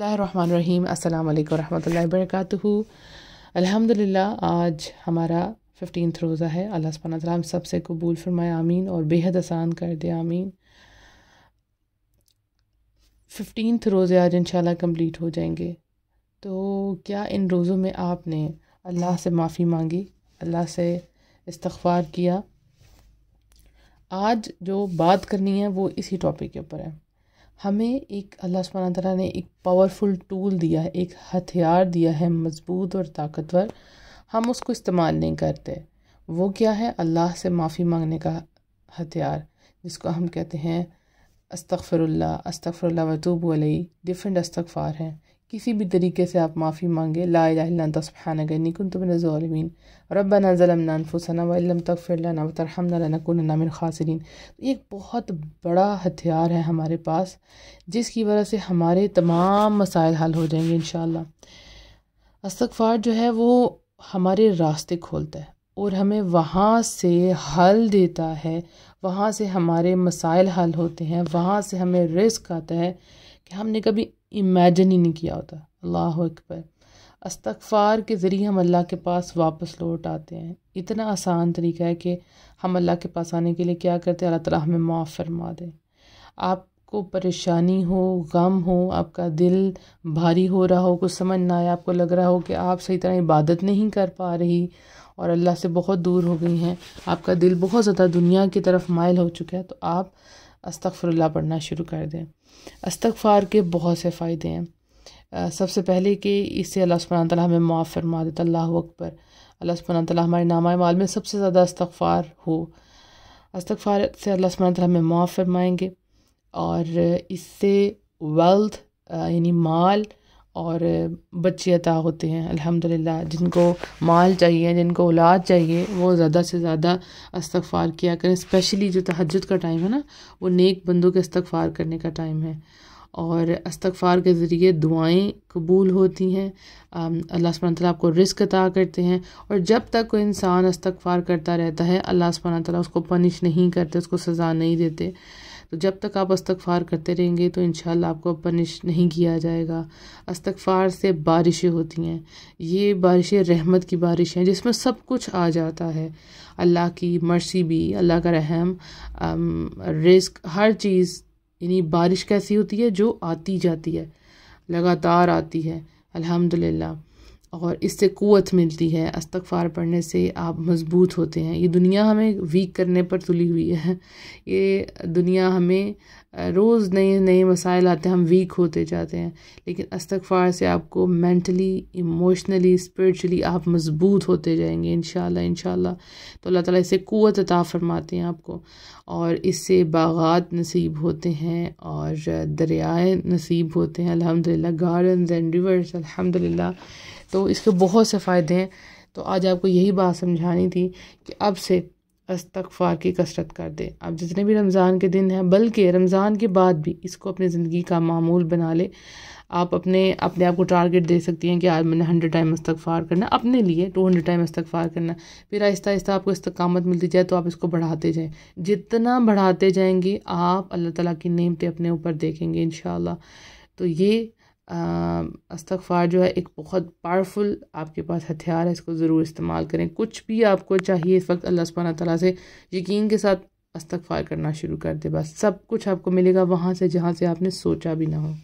अस्सलाम वालेकुम रहमतुल्लाहि वबरकातुहू अल्हम्दुलिल्लाह आज हमारा फिफ्टीन रोज़ा है अल्लाह सुबहाना सबसे कबूल फरमाए आमीन और बेहद आसान कर दे आमीन फिफ्टीन रोज़े आज इंशाल्लाह कंप्लीट हो जाएंगे तो क्या इन रोज़ों में आपने अल्लाह से माफ़ी मांगी अल्लाह से इस्तवार किया आज जो बात करनी है वो इसी टॉपिक के ऊपर है हमें एक अल्लाह सुबहाना तला ने एक पावरफुल टूल दिया है एक हथियार दिया है मज़बूत और ताकतवर हम उसको इस्तेमाल नहीं करते वो क्या है अल्लाह से माफ़ी मांगने का हथियार जिसको हम कहते हैं अस्तफ़रल्ला अस्तफ़रल्ला वतूब अलई डिफरेंट अस्तफ़ार हैं किसी भी तरीके से आप माफ़ी मांगे ला लातसफ़ानकुन तुम तो रज़ोलमीन रबना ज़लमनाफुसना वम तकफ़िरलाना वतरहमना मिन खासरीन एक बहुत बड़ा हथियार है हमारे पास जिसकी वजह से हमारे तमाम मसाइल हल हो जाएंगे इन अस्तगफ़ार जो है वो हमारे रास्ते खोलता है और हमें वहाँ से हल देता है वहाँ से हमारे मसाइल हल होते हैं वहाँ से हमें रिस्क आता है कि हमने कभी इमेजन ही नहीं किया होता अल्लाह अकबर अस्तगफ़ार के ज़रिए हम अल्लाह के पास वापस लौट आते हैं इतना आसान तरीका है कि हम अल्लाह के पास आने के लिए क्या करते हैं अल्लाह ताला हमें माफ़ फरमा दे आपको परेशानी हो गम हो आपका दिल भारी हो रहा हो कुछ समझ ना आए आपको लग रहा हो कि आप सही तरह इबादत नहीं कर पा रही और अल्लाह से बहुत दूर हो गई हैं आपका दिल बहुत ज़्यादा दुनिया की तरफ मायल हो चुका है तो आप अस्तफ़रल्ला पढ़ना शुरू कर दें अस्तफ़ार के बहुत से फ़ायदे हैं सबसे पहले कि इससे अल्लाह सुबहान ताली हमें मुआफ़ फरमा देता अल्लाह अकबर अल्लाह सुबहान ताली हमारे नामा माल में सबसे ज़्यादा अस्तफ़ार हो अस्तफ़ार से अल्लाह सुबहान ताली हमें मुआफ़ फरमाएँगे और इससे वेल्थ यानी माल और बच्चे अता होते हैं अल्हम्दुलिल्लाह जिनको माल चाहिए जिनको औलाद चाहिए वो ज़्यादा से ज़्यादा इस्तगफ़ार किया करें स्पेशली जो तहजद का टाइम है ना वो नेक बंदों के इस्तगफ़ार करने का टाइम है और इस्तगफ़ार के ज़रिए दुआएं कबूल होती हैं अल्लाह सुबहान आपको रिस्क अता करते हैं और जब तक कोई इंसान इस्तगफ़ार करता रहता है अल्लाह सुबहान उसको पनिश नहीं करते उसको सज़ा नहीं देते तो जब तक आप अस्तगफ़ार करते रहेंगे तो इन आपको पनिश नहीं किया जाएगा अस्तगफ़ार से बारिशें होती हैं ये बारिशें रहमत की बारिश हैं जिसमें सब कुछ आ जाता है अल्लाह की मर्सी भी अल्लाह का रहम रिस्क हर चीज़ यानी बारिश कैसी होती है जो आती जाती है लगातार आती है अल्हम्दुलिल्लाह और इससे क़वत मिलती है अस्तगफ़ार पढ़ने से आप मज़बूत होते हैं ये दुनिया हमें वीक करने पर तुली हुई है ये दुनिया हमें रोज़ नए नए मसाइल आते हैं हम वीक होते जाते हैं लेकिन अस्तगफ़ार से आपको मेंटली इमोशनली स्पिरिचुअली आप मज़बूत होते जाएंगे इन शाला तो अल्लाह ताला इसे क़वत अता फरमाते हैं आपको और इससे बागात नसीब होते हैं और दरियाए नसीब होते हैं अलहमदिल्ला गार्डन एंड रिवर्स अलहमदिल्ला तो इसके बहुत से फ़ायदे हैं तो आज आपको यही बात समझानी थी कि अब से अस्तगफार की कसरत कर दें अब जितने भी रमज़ान के दिन हैं बल्कि रमज़ान के बाद भी इसको अपनी ज़िंदगी का मामूल बना ले आप अपने अपने आप को टारगेट दे सकती हैं कि आज मैंने हंड्रेड टाइम इस्तगफार करना अपने लिए टू हंड्रेड टाइम इस्तगफार करना फिर आहिस्ता आहिस्ता आपको इस्तकामत मिलती जाए तो आप इसको बढ़ाते जाएँ जितना बढ़ाते जाएंगे आप अल्लाह ताला की नीमतें अपने ऊपर देखेंगे इन तो ये अस्तफ़ार जो है एक बहुत पावरफुल आपके पास हथियार है इसको ज़रूर इस्तेमाल करें कुछ भी आपको चाहिए इस वक्त अल्लाह सुबहाना ताली से यकीन के साथ अस्तफ़ार करना शुरू कर दे बस सब कुछ आपको मिलेगा वहाँ से जहाँ से आपने सोचा भी ना हो